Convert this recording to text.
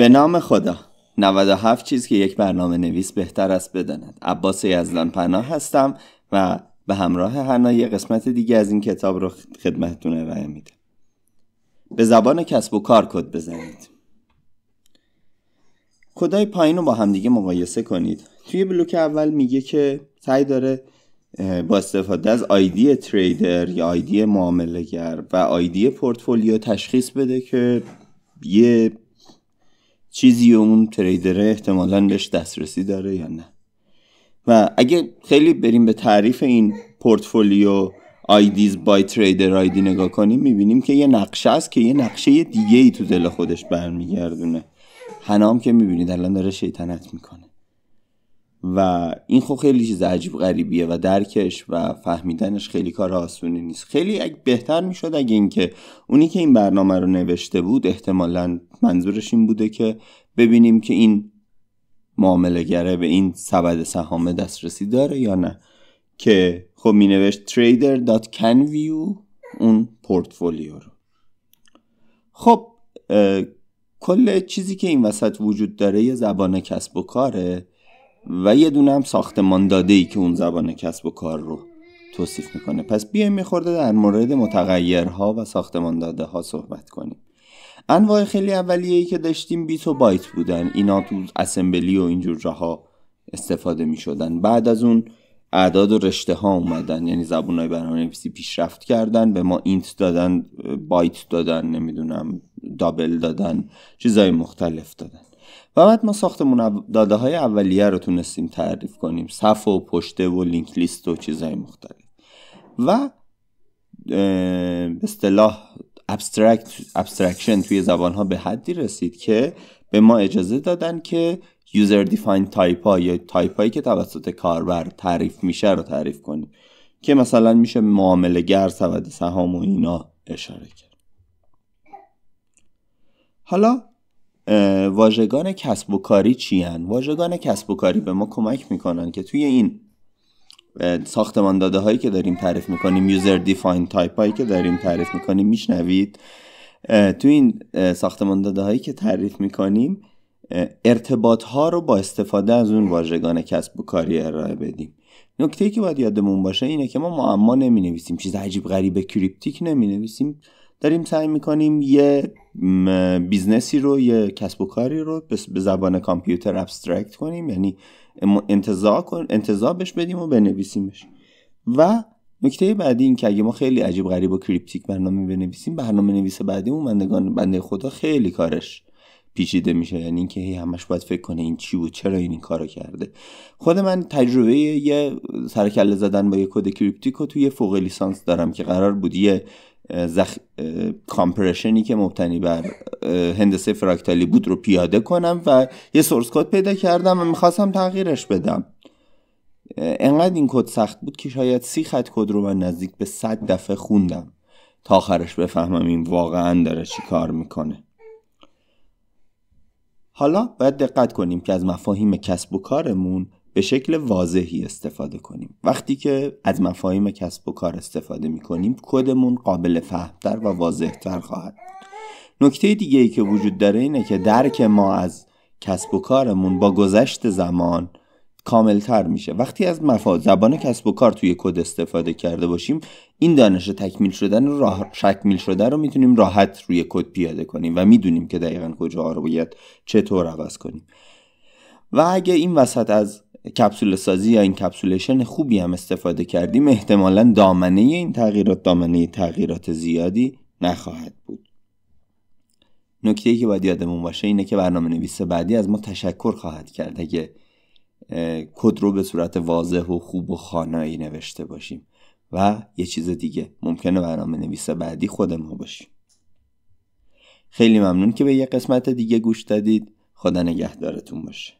به نام خدا 97 چیز که یک برنامه نویس بهتر است بداند عباس یزدان پناه هستم و به همراه هنا یه قسمت دیگه از این کتاب رو خدمتتون ارائه میده به زبان کسب و کار کد بزنید کدای پایین رو با همدیگه مقایسه کنید توی بلوک اول میگه که سعی داره با استفاده از آیدی تریدر یا آیدی معاملگر و آیدی پورتفولیو تشخیص بده که یه چیزی اون تریدره احتمالا بهش دسترسی داره یا نه و اگه خیلی بریم به تعریف این پورتفولیو آیدیز بای تریدر آیدی نگاه کنیم میبینیم که یه نقشه است که یه نقشه دیگه ای تو دل خودش برمیگردونه هنام که میبینید الان داره شیطنت میکنه و این خب خیلی چیز عجیب غریبیه و درکش و فهمیدنش خیلی کار آسونی نیست خیلی اگه بهتر میشد اگه اینکه اونی که این برنامه رو نوشته بود احتمالا منظورش این بوده که ببینیم که این معامله گره به این سبد سهام دسترسی داره یا نه که خب می نوشت trader.canview اون پورتفولیو رو خب کل چیزی که این وسط وجود داره یه زبان کسب و کاره و یه دونه هم ساختمان داده ای که اون زبان کسب و کار رو توصیف میکنه پس بیایم میخورده در مورد متغیرها و ساختمان داده ها صحبت کنیم انواع خیلی اولیه ای که داشتیم بیت و بایت بودن اینا تو اسمبلی و اینجور جاها استفاده میشدن بعد از اون اعداد و رشته ها اومدن یعنی زبون های برنامه نویسی پیشرفت کردن به ما اینت دادن بایت دادن نمیدونم دابل دادن چیزای مختلف دادن و بعد ما ساختمون داده های اولیه رو تونستیم تعریف کنیم صف و پشته و لینک لیست و چیزهای مختلف و به اصطلاح ابسترکشن توی زبان ها به حدی رسید که به ما اجازه دادن که یوزر دیفاین تایپ ها یا تایپ هایی که توسط کاربر تعریف میشه رو تعریف کنیم که مثلا میشه معامله گر سبد سهام و اینا اشاره کرد حالا واژگان کسب و کاری چیان واژگان کسب و کاری به ما کمک میکنن که توی این ساختمان داده هایی که داریم تعریف میکنیم یوزر دیفاین تایپ هایی که داریم تعریف میکنیم میشنوید توی این ساختمان داده هایی که تعریف میکنیم ارتباط ها رو با استفاده از اون واژگان کسب و کاری ارائه بدیم نکته که باید یادمون باشه اینه که ما معما نمی نویسیم چیز عجیب غریب کریپتیک نمی نویسیم داریم سعی میکنیم یه بیزنسی رو یه کسب و کاری رو به زبان کامپیوتر ابسترکت کنیم یعنی انتظار کن بش بدیم و بنویسیمش و نکته بعدی این که اگه ما خیلی عجیب غریب و کریپتیک برنامه بنویسیم برنامه نویس بعدی اون بندگان بنده خدا خیلی کارش پیچیده میشه یعنی اینکه هی همش باید فکر کنه این چی بود چرا این, این کارو کرده خود من تجربه یه سرکله زدن با یه کد کریپتیک رو توی فوق لیسانس دارم که قرار بود زخ... کامپرشنی که مبتنی بر هندسه فراکتالی بود رو پیاده کنم و یه سورس کد پیدا کردم و میخواستم تغییرش بدم انقدر این کد سخت بود که شاید سی خط کد رو من نزدیک به صد دفعه خوندم تا آخرش بفهمم این واقعا داره چی کار میکنه حالا باید دقت کنیم که از مفاهیم کسب و کارمون به شکل واضحی استفاده کنیم وقتی که از مفاهیم کسب و کار استفاده می کنیم کدمون قابل فهمتر و واضحتر خواهد نکته دیگه ای که وجود داره اینه که درک ما از کسب و کارمون با گذشت زمان کاملتر میشه وقتی از مفاد زبان کسب و کار توی کد استفاده کرده باشیم این دانش تکمیل شدن و راه شکمیل شده رو میتونیم راحت روی کد پیاده کنیم و میدونیم که دقیقا کجا رو باید چطور عوض کنیم و اگه این وسط از کپسول سازی یا این کپسولشن خوبی هم استفاده کردیم احتمالا دامنه این تغییرات دامنه تغییرات زیادی نخواهد بود نکته که باید یادمون باشه اینه که برنامه نویس بعدی از ما تشکر خواهد کرد اگه کد رو به صورت واضح و خوب و خانایی نوشته باشیم و یه چیز دیگه ممکنه برنامه نویس بعدی خود ما باشیم خیلی ممنون که به یه قسمت دیگه گوش دادید خدا نگهدارتون باشه